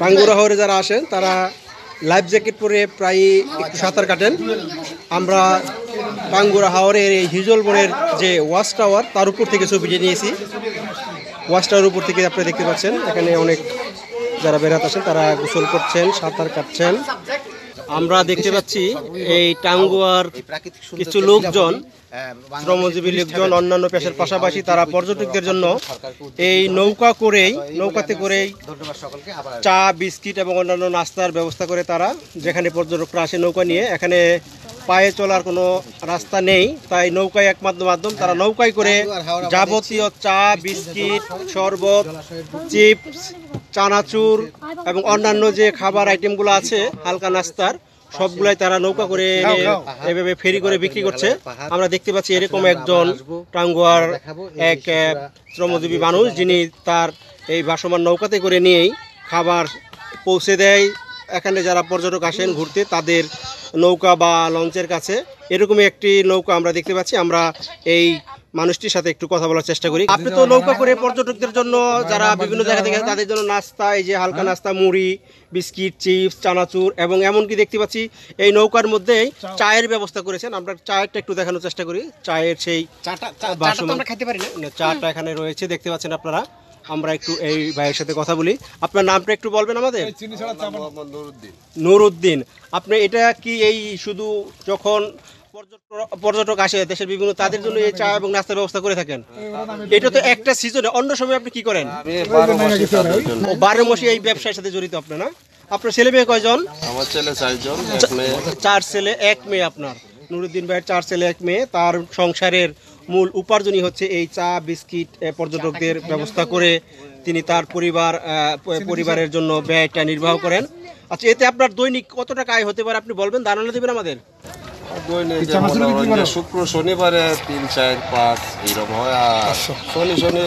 টাঙ্গুরা হাওরে যারা আসেন তারা লাইফ জ্যাকেট পরে প্রায় একটু সাঁতার কাটেন আমরা টাঙ্গুরা হাওরের এই হিজল বনের যে ওয়াচ টাওয়ার তার উপর থেকে ছবিটি নিয়েছি ওয়াচ টাওয়ার উপর থেকে আপনি দেখতে পাচ্ছেন এখানে অনেক যারা বেড়াতে আসেন তারা গোসল করছেন সাঁতার কাটছেন আমরা দেখতে পাচ্ছি এই টাঙ্গুয়ার কিছু লোকজন শ্রমজীবী লোকজন অন্যান্য পেশার পাশাপাশি তারা পর্যটকদের জন্য এই নৌকা করেই নৌকাতে করেই চা বিস্কিট এবং অন্যান্য নাস্তার ব্যবস্থা করে তারা যেখানে পর্যটকরা আসে নৌকা নিয়ে এখানে পায়ে চলার কোনো রাস্তা নেই তাই নৌকায় একমাত্র মাধ্যম তারা নৌকায় করে যাবতীয় চা বিস্কিট শরবত চিপস চানাচুর এবং অন্যান্য যে খাবার আইটেমগুলো আছে হালকা নাস্তার সবগুলাই তারা নৌকা করে এভাবে ফেরি করে বিক্রি করছে আমরা দেখতে পাচ্ছি এরকম একজন টাঙ্গুয়ার এক শ্রমজীবী মানুষ যিনি তার এই ভাসমান নৌকাতে করে নিয়েই খাবার পৌঁছে দেয় এখানে যারা পর্যটক আসেন ঘুরতে তাদের নৌকা বা লঞ্চের কাছে এরকমই একটি নৌকা আমরা দেখতে পাচ্ছি আমরা এই মানুষটির সাথে একটু কথা বলার চেষ্টা করি আপনি তো নৌকা করে পর্যটকদের জন্য যারা বিভিন্ন জায়গা থেকে তাদের জন্য নাস্তা এই যে হালকা নাস্তা মুড়ি বিস্কিট চিপস চানাচুর এবং এমনকি দেখতে পাচ্ছি এই নৌকার মধ্যেই চায়ের ব্যবস্থা করেছেন আমরা চায়েরটা একটু দেখানোর চেষ্টা করি চায়ের সেই চাটা চাটা আমরা খেতে পারি না চাটা এখানে রয়েছে দেখতে পাচ্ছেন আপনারা আমরা একটু এই ভাইয়ের সাথে কথা বলি আপনার নামটা একটু বলবেন আমাদের নুরুদ্দিন আপনি এটা কি এই শুধু যখন পর্যটক আসে দেশের বিভিন্ন তাদের জন্য এই চা এবং নাস্তার ব্যবস্থা করে থাকেন এটা তো একটা সিজনে অন্য সময় আপনি কি করেন বারো মাসে এই ব্যবসার সাথে জড়িত আপনি না আপনার ছেলে মেয়ে কয়জন আমার ছেলে চারজন চার ছেলে এক মেয়ে আপনার নুরুদ্দিন ভাইয়ের চার ছেলে এক মেয়ে তার সংসারের মূল উপার্জনই হচ্ছে এই চা বিস্কিট পর্যটকদের ব্যবস্থা করে তিনি তার পরিবার পরিবারের জন্য ব্যয়টা নির্বাহ করেন আচ্ছা এতে আপনার দৈনিক কত টাকা আয় হতে পারে আপনি বলবেন ধারণা দেবেন আমাদের শুক্র শনিবারে তিন চার পাঁচ এরকম হয় আর শনি শনি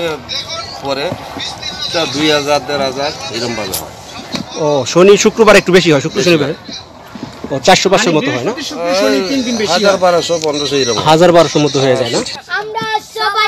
পরে দুই হাজার দেড় হাজার এরকম হয় ও শনি শুক্রবার একটু বেশি হয় শুক্র শনিবার চারশো পাঁচশোর মানে মতো হয় না হাজার বারোশো পনেরোশো এরকম হাজার বারোশো মতো হয়ে যায় না আমরা সবাই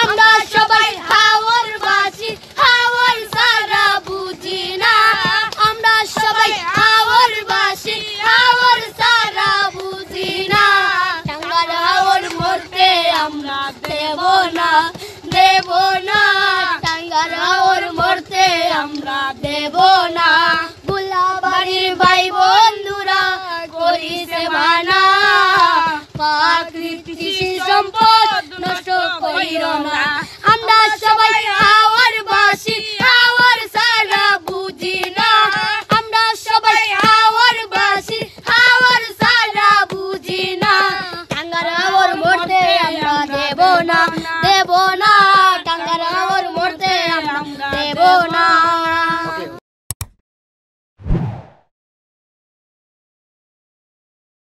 আমরা সবাই বাসি হাওর সারা বুঝি আমরা সবাই হাওর বাসি হাওর সারা আমরা দেব না দেব না টাঙ্গার হাওর আমরা দেব না বুলা ভাই বন্ধুরা করিছে মা কইরো না আমরা সবাই